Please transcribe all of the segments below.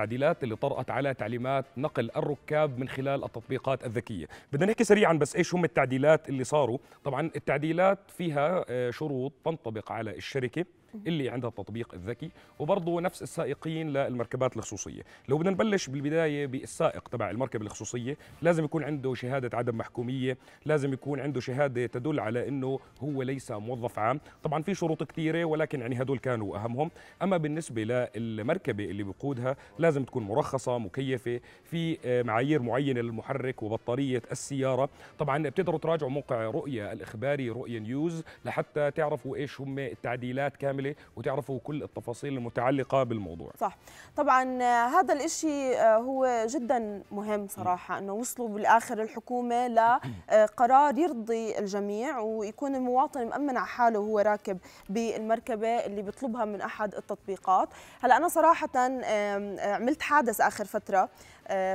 التعديلات اللي طرأت على تعليمات نقل الركاب من خلال التطبيقات الذكية بدنا نحكي سريعا بس إيش هم التعديلات اللي صاروا طبعا التعديلات فيها آه، شروط تنطبق على الشركة اللي عندها التطبيق الذكي وبرضه نفس السائقين للمركبات الخصوصيه لو بدنا نبلش بالبدايه بالسائق تبع المركبه الخصوصيه لازم يكون عنده شهاده عدم محكوميه لازم يكون عنده شهاده تدل على انه هو ليس موظف عام طبعا في شروط كثيره ولكن يعني هدول كانوا اهمهم اما بالنسبه للمركبه اللي بقودها لازم تكون مرخصه مكيفه في آه، معايير معينه للمحرك وبطاريه السياره طبعا بتقدروا تراجعوا موقع رؤيا الاخباري رؤيا نيوز لحتى تعرفوا ايش هم التعديلات كامل كاملة إيه وتعرفوا كل التفاصيل المتعلقه بالموضوع صح طبعا آه، هذا الشيء آه، هو جدا مهم صراحه انه وصلوا بالاخر الحكومه لقرار آه، يرضي الجميع ويكون المواطن مامن على حاله وهو راكب بالمركبه اللي بيطلبها من احد التطبيقات هلا انا صراحه عملت حادث اخر فتره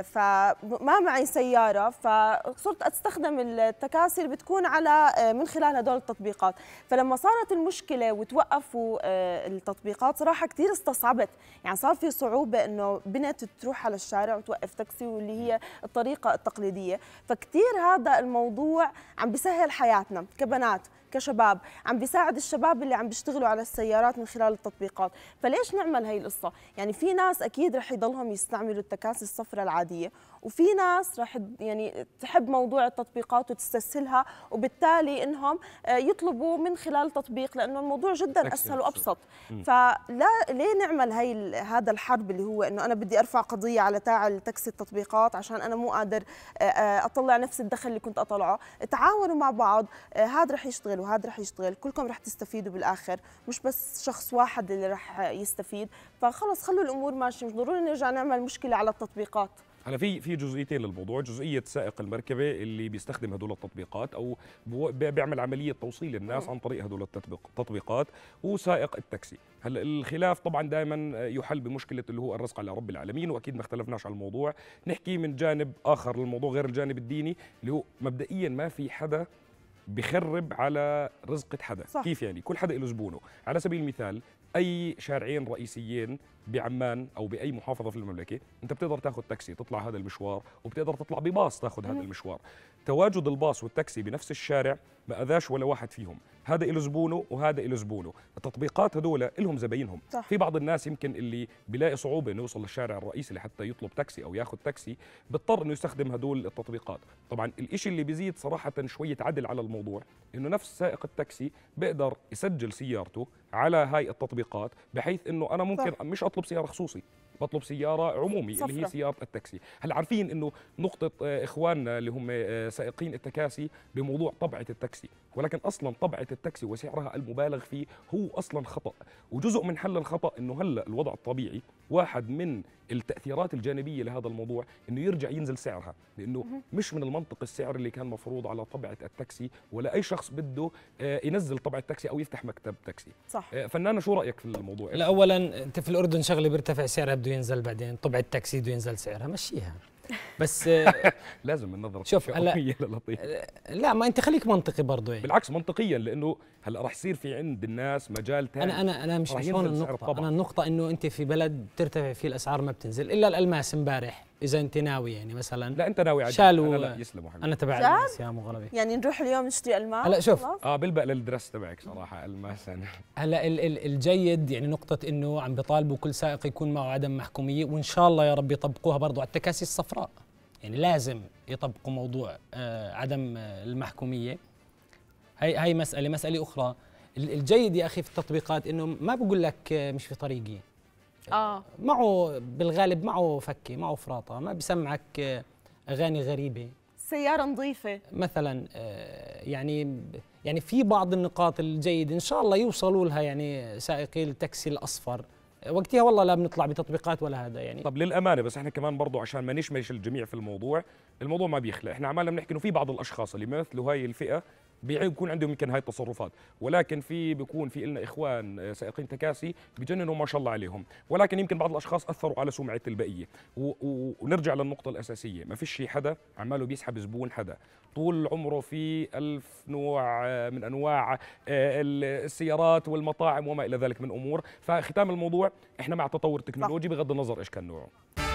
فما معي سياره فصرت استخدم التكاسي اللي بتكون على آه، من خلال هدول التطبيقات فلما صارت المشكله وتوقفوا آه، التطبيقات صراحه كثير استصعبت يعني صار في صعوبه انه بنت تروح على الشارع وتوقف تاكسي واللي هي الطريقه التقليديه فكثير هذا الموضوع عم بيسهل حياتنا كبنات كشباب عم بيساعد الشباب اللي عم بيشتغلوا على السيارات من خلال التطبيقات فليش نعمل هي القصه يعني في ناس اكيد رح يضلهم يستعملوا التكاسي الصفراء الفترة العادية وفي ناس رح يعني تحب موضوع التطبيقات وتستسهلها وبالتالي انهم آه، يطلبوا من خلال تطبيق لانه الموضوع جدا اسهل وابسط فلا ليه نعمل هي هذا الحرب اللي هو انه انا بدي ارفع قضيه على تاع تاكسي التطبيقات عشان انا مو قادر آه، آه، اطلع نفس الدخل اللي كنت اطلعه تعاونوا مع بعض هذا رح يشتغل وهذا رح يشتغل كلكم رح تستفيدوا بالاخر مش بس شخص واحد اللي رح يستفيد فخلص خلوا الامور ماشيه مش ضروري نرجع نعمل مشكله على التطبيقات هلا في في جزئيتين للموضوع جزئيه سائق المركبه اللي بيستخدم هدول التطبيقات او بيعمل عمليه توصيل الناس عن طريق هدول التطبيقات وسائق التاكسي هلا الخلاف طبعا دائما يحل بمشكله اللي هو الرزق على رب العالمين واكيد ما اختلفناش على الموضوع نحكي من جانب اخر للموضوع غير الجانب الديني اللي هو مبدئيا ما في حدا بخرب على رزقة حدا صح. كيف يعني كل حدا له زبونه على سبيل المثال اي شارعين رئيسيين بعمان او باي محافظه في المملكه انت بتقدر تاخذ تاكسي تطلع هذا المشوار وبتقدر تطلع بباص تاخذ هذا المشوار تواجد الباص والتاكسي بنفس الشارع ما اذاش ولا واحد فيهم هذا له زبونه وهذا له زبونه التطبيقات هذول لهم زباينهم في بعض الناس يمكن اللي بيلاقي صعوبه انه يوصل للشارع الرئيسي لحتى يطلب تاكسي او ياخذ تاكسي بيضطر انه يستخدم هدول التطبيقات طبعا الإشي اللي بيزيد صراحه شويه عدل على الموضوع انه نفس سائق التاكسي بيقدر يسجل سيارته على هاي التطبيقات التطبيقات بحيث انه انا ممكن صح. مش اطلب سياره خصوصي بطلب سياره عمومي صفرة. اللي هي سياره التاكسي هل عارفين انه نقطه آه، اخواننا اللي هم آه، سائقين التكاسي بموضوع طبعه التاكسي ولكن اصلا طبعه التاكسي وسعرها المبالغ فيه هو اصلا خطا وجزء من حل الخطا انه هلا الوضع الطبيعي واحد من التاثيرات الجانبيه لهذا الموضوع انه يرجع ينزل سعرها لانه مش من المنطق السعر اللي كان مفروض على طبعه التاكسي ولا اي شخص بده آه، ينزل طبعه تاكسي او يفتح مكتب تاكسي صح آه، فنانه شو رايك في الموضوع لا اولا انت في الاردن شغله بيرتفع سعرها بده ينزل بعدين طبعه التاكسي بده ينزل سعرها مشيها بس آه، لازم النظره شوف هلا آه، لا ما انت خليك منطقي برضه يعني بالعكس منطقيا لانه هلا رح يصير في عند الناس مجال ثاني انا انا انا مش مش هون النقطه انا النقطه انه انت في بلد ترتفع فيه الاسعار ما بتنزل الا الالماس امبارح اذا انت ناوي يعني مثلا لا انت ناوي عادي شالوا أنا لا يسلموا حبيبي انا تبع الماس يا مغربي غربي يعني نروح اليوم نشتري الماس هلا شوف اه بلبق للدرس تبعك صراحه الماس انا هلا ال ال الجيد يعني نقطه انه عم بيطالبوا كل سائق يكون معه عدم محكوميه وان شاء الله يا رب يطبقوها برضه على التكاسي الصفراء يعني لازم يطبقوا موضوع آه عدم آه المحكوميه هي هي مساله مساله اخرى الجيد يا اخي في التطبيقات انه ما بقول لك آه، مش في طريقي اه معه بالغالب معه فكه معه فراطه ما بسمعك آه، اغاني غريبه سياره نظيفه مثلا آه، يعني يعني في بعض النقاط الجيده ان شاء الله يوصلوا لها يعني سائقي التاكسي الاصفر آه، وقتها والله لا بنطلع بتطبيقات ولا هذا يعني طب للامانه بس احنا كمان برضه عشان ما نشمش الجميع في الموضوع الموضوع ما بيخلق احنا عمالنا بنحكي انه في بعض الاشخاص اللي بيمثلوا هاي الفئه بيكون عندهم يمكن هاي التصرفات ولكن في بيكون في لنا اخوان آه، سائقين تكاسي بجننوا ما شاء الله عليهم ولكن يمكن بعض الاشخاص اثروا على سمعه البقيه ونرجع للنقطه الاساسيه ما فيش حدا عماله بيسحب زبون حدا طول عمره في ألف نوع آه، من انواع آه، السيارات والمطاعم وما الى ذلك من امور فختام الموضوع احنا مع تطور تكنولوجي بغض النظر ايش كان نوعه